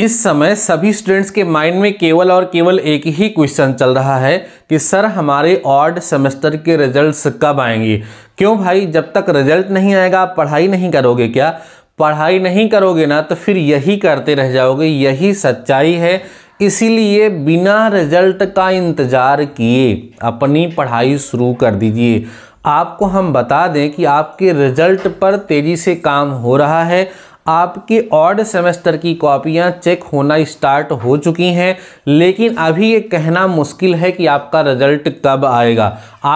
इस समय सभी स्टूडेंट्स के माइंड में केवल और केवल एक ही क्वेश्चन चल रहा है कि सर हमारे ऑर्ड सेमेस्टर के रिजल्ट्स कब आएंगे क्यों भाई जब तक रिजल्ट नहीं आएगा आप पढ़ाई नहीं करोगे क्या पढ़ाई नहीं करोगे ना तो फिर यही करते रह जाओगे यही सच्चाई है इसीलिए बिना रिजल्ट का इंतज़ार किए अपनी पढ़ाई शुरू कर दीजिए आपको हम बता दें कि आपके रिजल्ट पर तेज़ी से काम हो रहा है आपके ऑड सेमेस्टर की कॉपियां चेक होना स्टार्ट हो चुकी हैं लेकिन अभी ये कहना मुश्किल है कि आपका रिजल्ट कब आएगा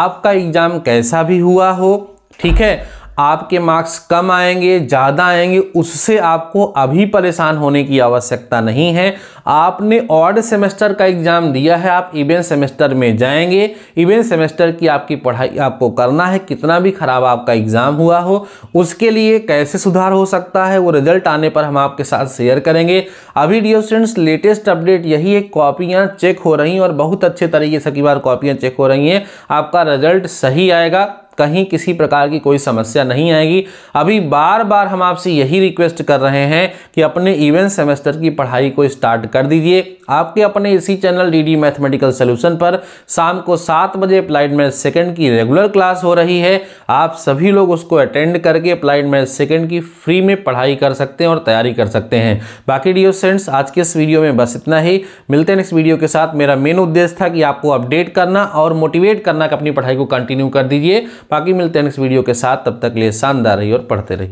आपका एग्ज़ाम कैसा भी हुआ हो ठीक है आपके मार्क्स कम आएंगे ज़्यादा आएंगे उससे आपको अभी परेशान होने की आवश्यकता नहीं है आपने ऑर्ड सेमेस्टर का एग्ज़ाम दिया है आप इवेंट सेमेस्टर में जाएंगे इवेंट सेमेस्टर की आपकी पढ़ाई आपको करना है कितना भी ख़राब आपका एग्ज़ाम हुआ हो उसके लिए कैसे सुधार हो सकता है वो रिजल्ट आने पर हम आपके साथ शेयर करेंगे अभी डियो स्टूडेंट्स लेटेस्ट अपडेट यही है कॉपियाँ चेक हो रही हैं और बहुत अच्छे तरीके से कई बार कॉपियाँ चेक हो रही हैं आपका रिजल्ट सही आएगा कहीं किसी प्रकार की कोई समस्या नहीं आएगी अभी बार बार हम आपसे यही रिक्वेस्ट कर रहे हैं कि अपने इवेंट सेमेस्टर की पढ़ाई को स्टार्ट कर दीजिए आपके अपने इसी चैनल डीडी मैथमेटिकल सोल्यूशन पर शाम को सात बजे अप्लाइड मैथ सेकेंड की रेगुलर क्लास हो रही है आप सभी लोग उसको अटेंड करके अप्लाइड मैथ सेकेंड की फ्री में पढ़ाई कर सकते हैं और तैयारी कर सकते हैं बाकी डियो फ्रेंड्स आज के इस वीडियो में बस इतना ही मिलते हैं नेक्स्ट वीडियो के साथ मेरा मेन उद्देश्य था कि आपको अपडेट करना और मोटिवेट करना कि अपनी पढ़ाई को कंटिन्यू कर दीजिए बाकी मिलते हैं नेक्स्ट वीडियो के साथ तब तक लिए शानदार रहिए और पढ़ते रहिए